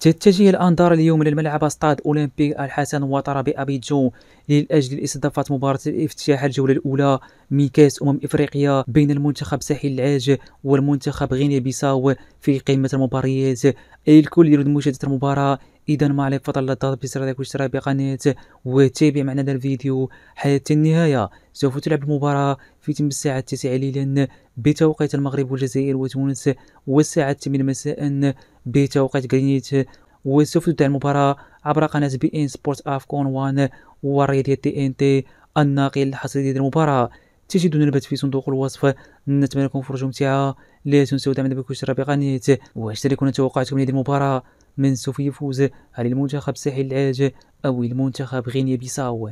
تتجه الأنظار اليوم للملعب استاد أولمبي الحسن وطر بأبيجون لأجل استضافة مباراة الافتتاح الجولة الأولى من كأس أمم إفريقيا بين المنتخب ساحل العاج والمنتخب غينيا بيساو في قمة المباريات الكل يريد مشاهدة المباراة إذا ما عليك فضل الضغط باشتراك واشتراك بقناة وتابع معنا هذا الفيديو حتى النهاية سوف تلعب المباراة في تم الساعة 9 ليلا بتوقيت المغرب والجزائر وتونس والساعة 8 مساء بتوقيت غرينيت وسوف تبدأ المباراة عبر قناة بي ان سبورت افكون وان والرياضية تي ان تي الناقل الحصري المباراة تجدون البث في صندوق الوصف نتمنى لكم فرجة ممتعة لا تنسوا دعمنا بكل بقناة واشتركونا توقعاتكم لهذه المباراة من سوف يفوز على المنتخب ساحل العاج أو المنتخب غينيا بيساو